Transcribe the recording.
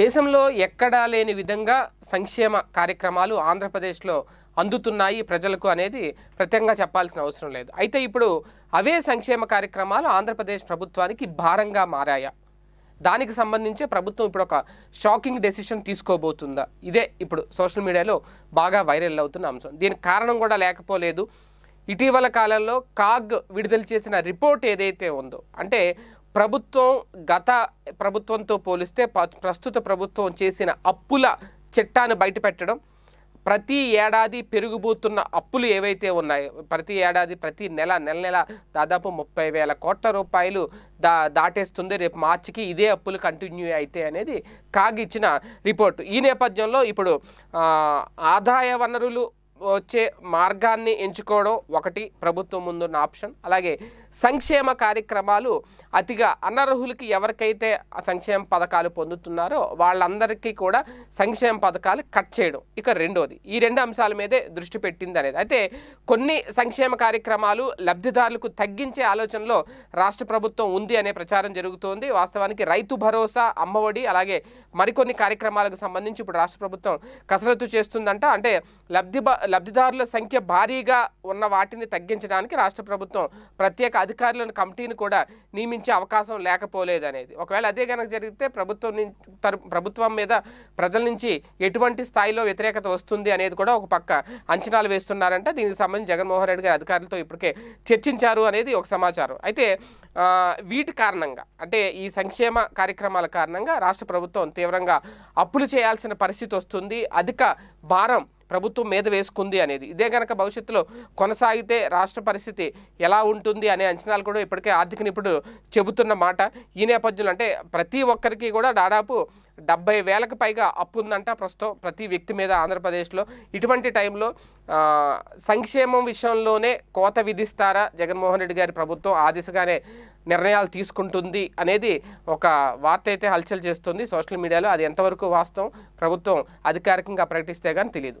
దేశంలో ఎక్కడా లేని విధంగా సంక్షేమ కార్యక్రమాలు ఆంధ్రప్రదేశ్లో అందుతున్నాయి ప్రజలకు అనేది ప్రత్యేకంగా చెప్పాల్సిన అవసరం లేదు అయితే ఇప్పుడు అవే సంక్షేమ కార్యక్రమాలు ఆంధ్రప్రదేశ్ ప్రభుత్వానికి భారంగా మారాయా దానికి సంబంధించి ప్రభుత్వం ఇప్పుడు ఒక షాకింగ్ డెసిషన్ తీసుకోబోతుందా ఇదే ఇప్పుడు సోషల్ మీడియాలో బాగా వైరల్ అవుతున్న అంశం దీనికి కారణం కూడా లేకపోలేదు ఇటీవల కాలంలో కాగ్ విడుదల చేసిన రిపోర్ట్ ఏదైతే ఉందో అంటే ప్రభుత్వం గత ప్రభుత్వంతో పోలిస్తే ప్రస్తుత ప్రభుత్వం చేసిన అప్పుల చట్టాన్ని బయటపెట్టడం ప్రతి ఏడాది పెరుగుబోతున్న అప్పులు ఏవైతే ఉన్నాయో ప్రతి ఏడాది ప్రతి నెల నెల నెల దాదాపు ముప్పై వేల కోట్ల రూపాయలు దా దాటేస్తుంది రేపు మార్చికి ఇదే అప్పులు కంటిన్యూ అయితే అనేది కాగిచ్చిన రిపోర్టు ఈ నేపథ్యంలో ఇప్పుడు ఆదాయ వనరులు వచ్చే మార్గాన్ని ఎంచుకోవడం ఒకటి ప్రభుత్వం ముందున్న ఆప్షన్ అలాగే సంక్షేమ కార్యక్రమాలు అతిగా అనర్హులకి ఎవరికైతే సంక్షేమ పథకాలు పొందుతున్నారో వాళ్ళందరికీ కూడా సంక్షేమ పథకాలు కట్ చేయడం ఇక రెండోది ఈ రెండు అంశాల మీదే దృష్టి పెట్టింది అనేది అయితే కొన్ని సంక్షేమ కార్యక్రమాలు లబ్ధిదారులకు తగ్గించే ఆలోచనలో రాష్ట్ర ప్రభుత్వం ఉంది అనే ప్రచారం జరుగుతోంది వాస్తవానికి రైతు భరోసా అమ్మఒడి అలాగే మరికొన్ని కార్యక్రమాలకు సంబంధించి ఇప్పుడు రాష్ట్ర ప్రభుత్వం కసరత్తు చేస్తుందంట అంటే లబ్ధి లబ్ధిదారుల సంఖ్య భారీగా ఉన్న వాటిని తగ్గించడానికి రాష్ట్ర ప్రభుత్వం ప్రత్యేక అధికారులను కమిటీని కూడా నియమించే అవకాశం లేకపోలేదనేది ఒకవేళ అదే కనుక జరిగితే ప్రభుత్వం ప్రభుత్వం మీద ప్రజల నుంచి ఎటువంటి స్థాయిలో వ్యతిరేకత వస్తుంది అనేది కూడా ఒక పక్క అంచనాలు వేస్తున్నారంటే దీనికి సంబంధించి జగన్మోహన్ రెడ్డి గారి అధికారులతో ఇప్పటికే చర్చించారు అనేది ఒక సమాచారం అయితే వీటి కారణంగా అంటే ఈ సంక్షేమ కార్యక్రమాల కారణంగా రాష్ట్ర ప్రభుత్వం తీవ్రంగా అప్పులు చేయాల్సిన పరిస్థితి వస్తుంది అధిక భారం ప్రభుత్వం మీద వేసుకుంది అనేది ఇదే కనుక భవిష్యత్తులో కొనసాగితే రాష్ట్ర పరిస్థితి ఎలా ఉంటుంది అనే అంచనాలు కూడా ఇప్పటికే ఆర్థిక నిపుణులు చెబుతున్న మాట ఈ నేపథ్యంలో అంటే ప్రతి ఒక్కరికి కూడా దాదాపు డెబ్బై వేలకు పైగా అప్పు ఉందంట ప్రస్తుతం ప్రతి వ్యక్తి మీద ఆంధ్రప్రదేశ్లో ఇటువంటి టైంలో సంక్షేమం విషయంలోనే కోత విధిస్తారా జగన్మోహన్ రెడ్డి గారి ప్రభుత్వం ఆ దిశగానే నిర్ణయాలు తీసుకుంటుంది అనేది ఒక వార్త అయితే హల్చల్ చేస్తుంది సోషల్ మీడియాలో అది ఎంతవరకు వాస్తవం ప్రభుత్వం అధికారికంగా ప్రకటిస్తే కానీ తెలియదు